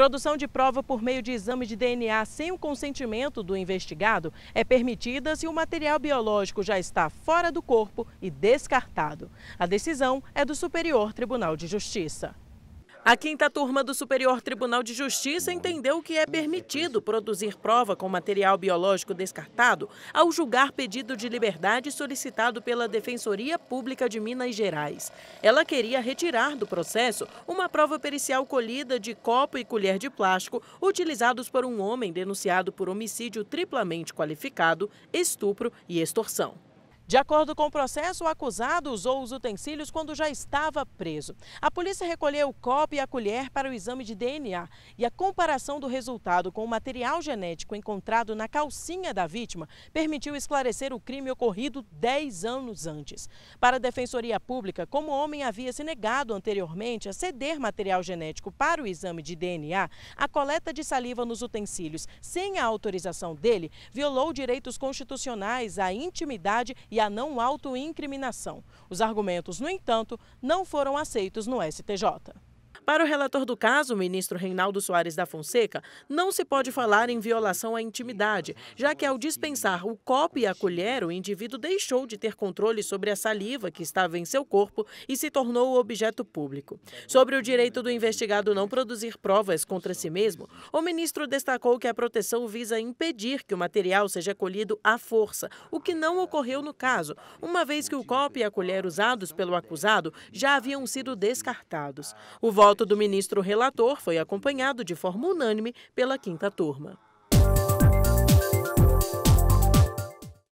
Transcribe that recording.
Produção de prova por meio de exame de DNA sem o consentimento do investigado é permitida se o material biológico já está fora do corpo e descartado. A decisão é do Superior Tribunal de Justiça. A quinta turma do Superior Tribunal de Justiça entendeu que é permitido produzir prova com material biológico descartado ao julgar pedido de liberdade solicitado pela Defensoria Pública de Minas Gerais. Ela queria retirar do processo uma prova pericial colhida de copo e colher de plástico utilizados por um homem denunciado por homicídio triplamente qualificado, estupro e extorsão. De acordo com o processo, o acusado usou os utensílios quando já estava preso. A polícia recolheu o copo e a colher para o exame de DNA e a comparação do resultado com o material genético encontrado na calcinha da vítima permitiu esclarecer o crime ocorrido 10 anos antes. Para a Defensoria Pública, como o homem havia se negado anteriormente a ceder material genético para o exame de DNA, a coleta de saliva nos utensílios sem a autorização dele violou direitos constitucionais à intimidade e a não autoincriminação. Os argumentos, no entanto, não foram aceitos no STJ. Para o relator do caso, o ministro Reinaldo Soares da Fonseca, não se pode falar em violação à intimidade, já que ao dispensar o copo e a colher, o indivíduo deixou de ter controle sobre a saliva que estava em seu corpo e se tornou objeto público. Sobre o direito do investigado não produzir provas contra si mesmo, o ministro destacou que a proteção visa impedir que o material seja colhido à força, o que não ocorreu no caso, uma vez que o copo e a colher usados pelo acusado já haviam sido descartados. O voto voto do ministro relator foi acompanhado de forma unânime pela quinta turma.